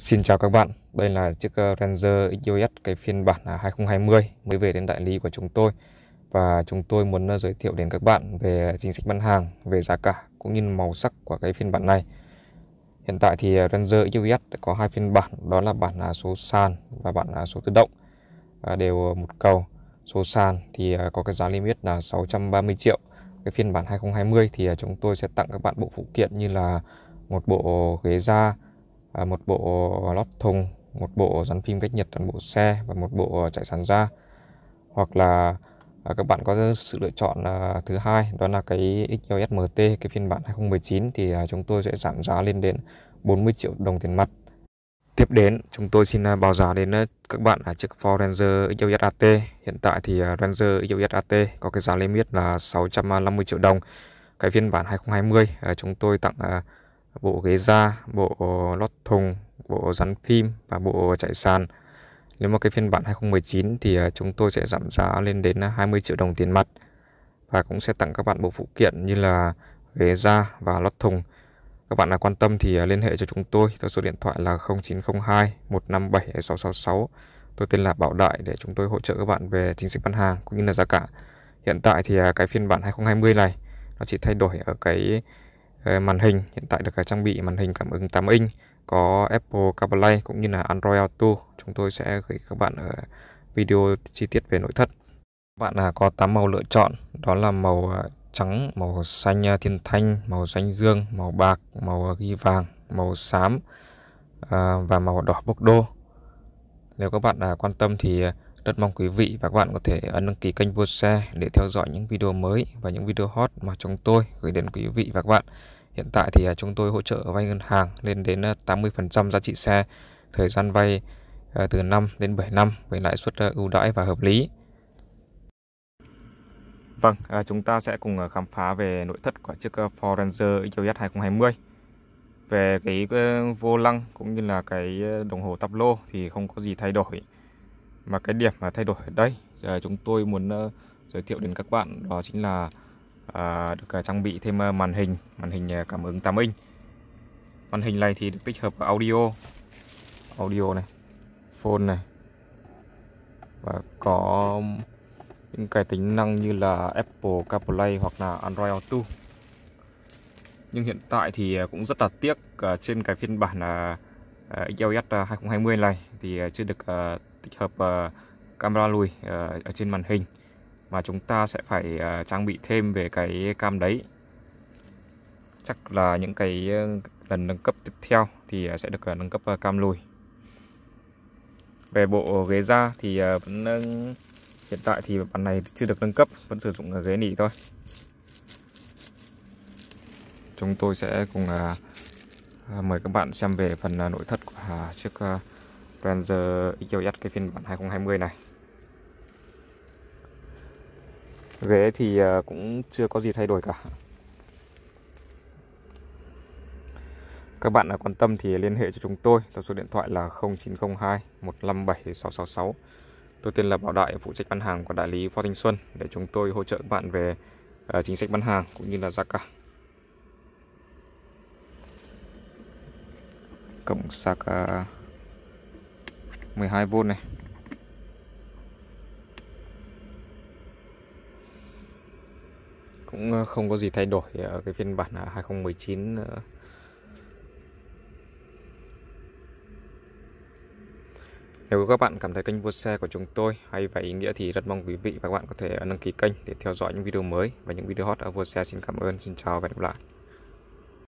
Xin chào các bạn, đây là chiếc ờ, Ranger XUS cái phiên bản 2020 à, mới về đến đại lý của chúng tôi và chúng tôi muốn ờ, giới thiệu đến các bạn về chính sách bán hàng, về giá cả cũng như màu sắc của cái phiên bản này. Hiện tại thì ờ, Ranger XUS có hai phiên bản, đó là bản à, số sàn và bản à, số tự động đều một cầu. Số sàn thì có cái giá limit là 630 triệu. Cái phiên bản 2020 thì chúng tôi sẽ tặng các bạn bộ phụ kiện như là một bộ ghế da À, một bộ lót thùng một bộ dán phim cách nhiệt toàn bộ xe và một bộ chạy sàn da hoặc là à, các bạn có sự lựa chọn à, thứ hai đó là cái XLS MT cái phiên bản 2019 thì chúng tôi sẽ giảm giá lên đến 40 triệu đồng tiền mặt Tiếp đến, chúng tôi xin báo giá đến các bạn ở chiếc Ford Ranger XLS AT. Hiện tại thì Ranger XLS AT có cái giá niêm yết là 650 triệu đồng. Cái phiên bản 2020 chúng tôi tặng bộ ghế da, bộ lót thùng, bộ rắn phim và bộ chạy sàn. Nếu mà cái phiên bản 2019 thì à, chúng tôi sẽ giảm giá lên đến 20 à, triệu đồng tiền mặt và cũng sẽ tặng các bạn bộ phụ kiện như là ghế da và lót thùng. Các bạn nào quan tâm thì à, liên hệ cho chúng tôi theo số điện thoại là 0902 157 666. Tôi tên là Bảo Đại để chúng tôi hỗ trợ các bạn về chính sách bán hàng cũng như là giá cả. Hiện tại thì cái phiên bản 2020 này nó chỉ thay đổi ở cái Ờ, màn hình hiện tại được à, trang bị màn hình cảm ứng 8 inch có Apple CarPlay cũng như là Android Auto chúng tôi sẽ gửi các bạn ở ờ, video chi tiết về nội thất các bạn à, có 8 màu lựa chọn đó là màu à, trắng màu xanh thiên thanh màu xanh dương màu bạc màu ghi vàng màu xám và màu đỏ bốc đô nếu các bạn quan tâm thì rất mong quý vị và các bạn có thể ấn đăng ký kênh Vua Xe để theo dõi những video mới và những video hot mà chúng tôi gửi đến quý vị và các bạn. Hiện tại thì à, chúng tôi hỗ trợ vay ngân hàng lên đến 80% à, giá trị xe, thời gian vay à, từ 5 đến 7 năm với lãi suất ưu đãi và hợp lý. Vâng, chúng ta sẽ cùng khám phá về nội thất của chiếc Ford Ranger EQS 2020. Về cái vô lăng cũng như là cái đồng hồ tắp lô thì không có gì thay đổi mà cái điểm mà thay đổi ở đây giờ chúng tôi muốn ờ, giới thiệu đến các bạn đó chính là uh, được uh, trang bị thêm ờ, màn hình màn hình ờ, cảm ứng 8 inch màn hình này thì được tích hợp audio audio này phone này và có những cái tính năng như là Apple CarPlay hoặc là Android Auto nhưng hiện tại thì cũng rất là tiếc trên cái phiên bản là XLS 2020 này thì chưa được tích hợp ờ, camera lùi ờ, ở trên màn hình mà chúng ta sẽ phải ờ, trang bị thêm về cái cam đấy chắc là những cái lần nâng cấp tiếp theo thì sẽ được nâng cấp cam lùi về bộ ghế da thì vẫn hiện tại thì bản này chưa được nâng cấp vẫn sử dụng ghế nỉ thôi chúng tôi sẽ cùng mời các bạn xem về phần nội thất của chiếc Ranger XLS cái phiên bản 2020 này ghế thì à, cũng chưa có gì thay đổi cả các bạn nào quan tâm thì liên hệ cho chúng tôi theo số điện thoại là 0902 157 666 tôi tên là Bảo Đại phụ trách bán hàng của đại lý Phó Thanh Xuân để chúng tôi hỗ trợ các bạn về à, chính sách bán hàng cũng như là giá cả cổng Saka 12V này cũng ờ, không có gì thay đổi ở ờ, cái phiên bản 2019 à, ờ. Nếu các bạn cảm thấy kênh vua xe của chúng tôi hay và ý nghĩa thì rất mong quý vị và các bạn có thể đăng ký kênh để theo dõi những video mới và những video hot ở vua xe. Xin cảm ơn, xin chào và hẹn gặp lại.